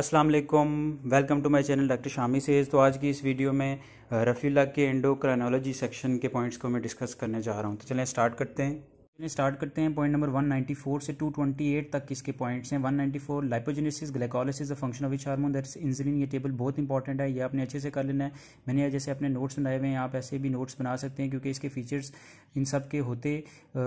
अस्सलाम वालेकुम welcome to my channel doctor Shami says तो आज की इस वीडियो में रफ़ीला के एंडोक्राइनोलॉजी सेक्शन के पॉइंट्स को मैं डिस्कस करने जा रहा हूँ तो चलें स्टार्ट करते हैं चलिए स्टार्ट करते हैं पॉइंट नंबर 194 से 228 तक इसके पॉइंट्स हैं 194 lipogenesis glycolysis the function of which hormone that's insulin ये टेबल बहुत इंपॉर्टेंट है ये आपने अच्छे से कर लेना है मैंने जैसे अपने नोट्स बनाए हुए हैं आप ऐसे भी नोट्स बना सकते हैं क्योंकि इसके फीचर्स इन सब के होते आ,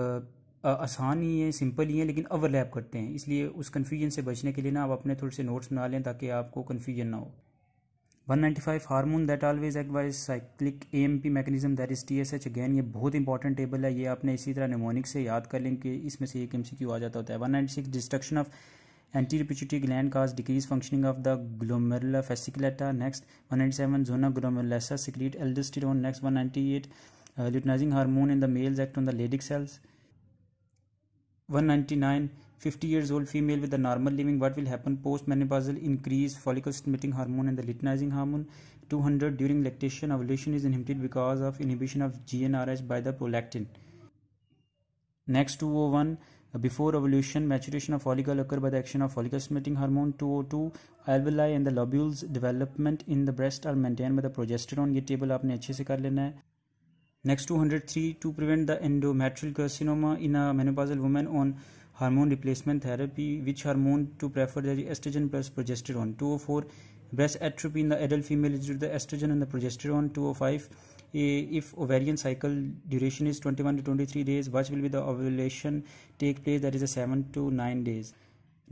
आसान ही हैं सिंपल ही हैं लेकिन ओवरलैप करते हैं इसलिए उस कन्फ्यूजन से बचने के लिए ना आप अपने थोड़े से नोट्स बना लें ताकि आपको कन्फ्यूजन ना हो 195 hormone that always act by cyclic A M P mechanism that is T S H again ये बहुत इंपॉर्टेंट टेबल है ये आपने इसी तरह निमोनिक से याद कर लें कि इसमें से एक एम सी क्यू आ जाता होता है सिक्स डिस्ट्रक्शन ऑफ एंटी रिपिचिटी gland cause decrease functioning of the glomerular fasciculata next one seven zona glomerulosa secrete aldosterone next eight luteinising hormone in the males act on the Leydig cells 199 50 years old female with a normal living what will happen post menopausal increase follicle stimulating hormone and the luteinizing hormone 200 during lactation ovulation is inhibited because of inhibition of gnrh by the prolactin next 201 before ovulation maturation of follicle occur by the action of follicle stimulating hormone 202 alveoli and the lobules development in the breast are maintained by the progesterone Ye table आपने अच्छे से कर लेना Next 203 to prevent the endometrial carcinoma in a menopausal woman on hormone replacement therapy which hormone to prefer the estrogen plus progesterone 204 breast atrophy in the adult female is due to the estrogen and the progesterone 205 if ovarian cycle duration is 21 to 23 days what will be the ovulation take place that is a 7 to 9 days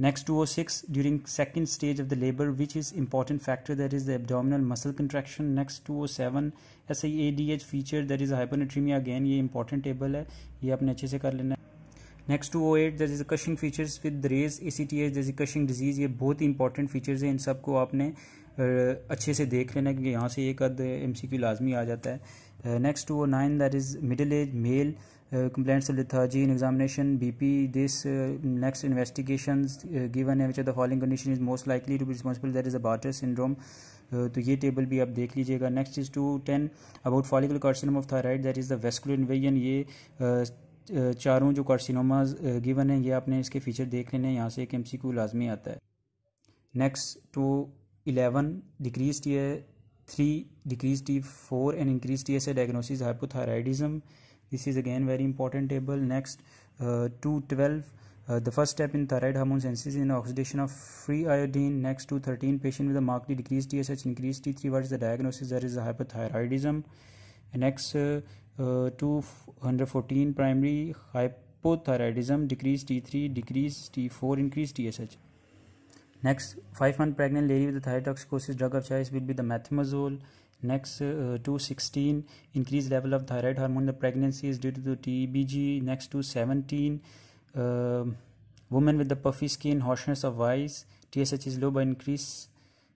Next 206 during second stage of the labor which is important factor that is the abdominal muscle contraction. Next 207 SIADH feature that is hyponatremia again ye important table hai, ye आपने अच्छे से कर लेना है next two O eight जैसे Cushing features with raise A C T S जैसे Cushing disease ये बहुत ही इंपॉर्टेंट फीचर्स हैं इन सबको आपने अच्छे से देख लेना क्योंकि यहाँ से एक अद एम सी क्यू लाजमी आ जाता है next two O nine that is middle age male complaints of in examination B P this next investigation given है which are the following condition is most likely to be responsible that is a Bartter syndrome तो ये table भी आप देख लीजिएगा next is two ten about follicle carcinoma of thyroid that is the vascular invasion ये uh, चारों जो कार्सिनोमाज given uh, हैं ये आपने इसके फीचर देख लेने यहाँ से एक एम सी क्यू लाजमी आता है next two eleven decrease T three decrease T four and increase T S a diagnosis hypothyroidism this is again very important table next two twelve the first step in thyroid hormone synthesis in oxidation of free iodine next two thirteen patient with mark decrease T S H increase T three word the diagnosis there is hypothyroidism next Uh, 214 primary hypothyroidism decrease t3 decrease t4 increase tsh next 5 month pregnant lady with the thyroid drug of choice will be the methimazole next uh, 216 increased level of thyroid hormone the pregnancy is due to the tbg next 217 uh, women with the puffy skin harshness of voice tsh is low by increase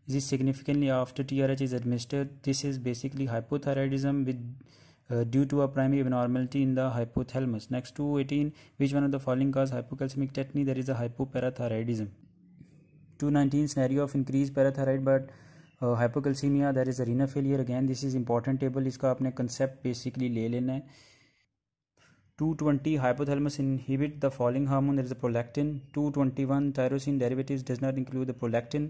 this significantly after trh is administered this is basically hypothyroidism with uh, due to a primary abnormality in the hypothalamus. Next to 18, which one of the following cause hypocalcemic tetany? There is a hypoparathyroidism. 219 scenario of increased parathyroid but uh, hypocalcemia there is a renal failure again this is important table इसका आपने concept basically ले लेना है 220 hypothalamus inhibit the following hormone there is a prolactin 221 tyrosine derivatives does not include the prolactin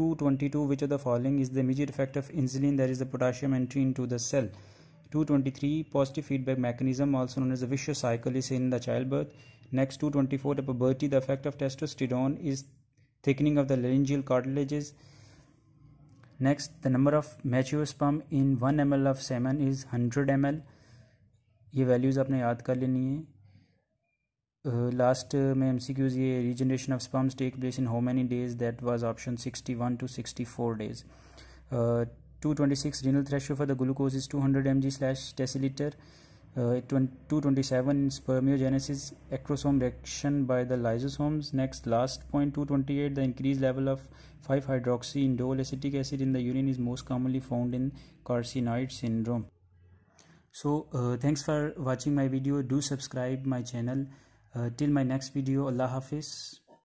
222 which of the following is the immediate effect of insulin there is the potassium entry into the cell 223 positive feedback mechanism also known as the vicious cycle is in the childbirth next 224 the puberty the effect of testosterone is thickening of the laryngeal cartilages next the number of mature sperm in 1 ml of semen is 100 ml ये values आपने याद कर लेनी है last में M C Qs ये regeneration of sperms take place in how many days that was option 61 to 64 days 226 renal threshold for the glucose is 200 mg slash deciliter uh, 227 spermiogenesis acrosome reaction by the lysosomes next last point 228 the increased level of 5 hydroxy indole acetic acid in the urine is most commonly found in carcinoid syndrome so uh, thanks for watching my video do subscribe my channel uh, till my next video allah hafiz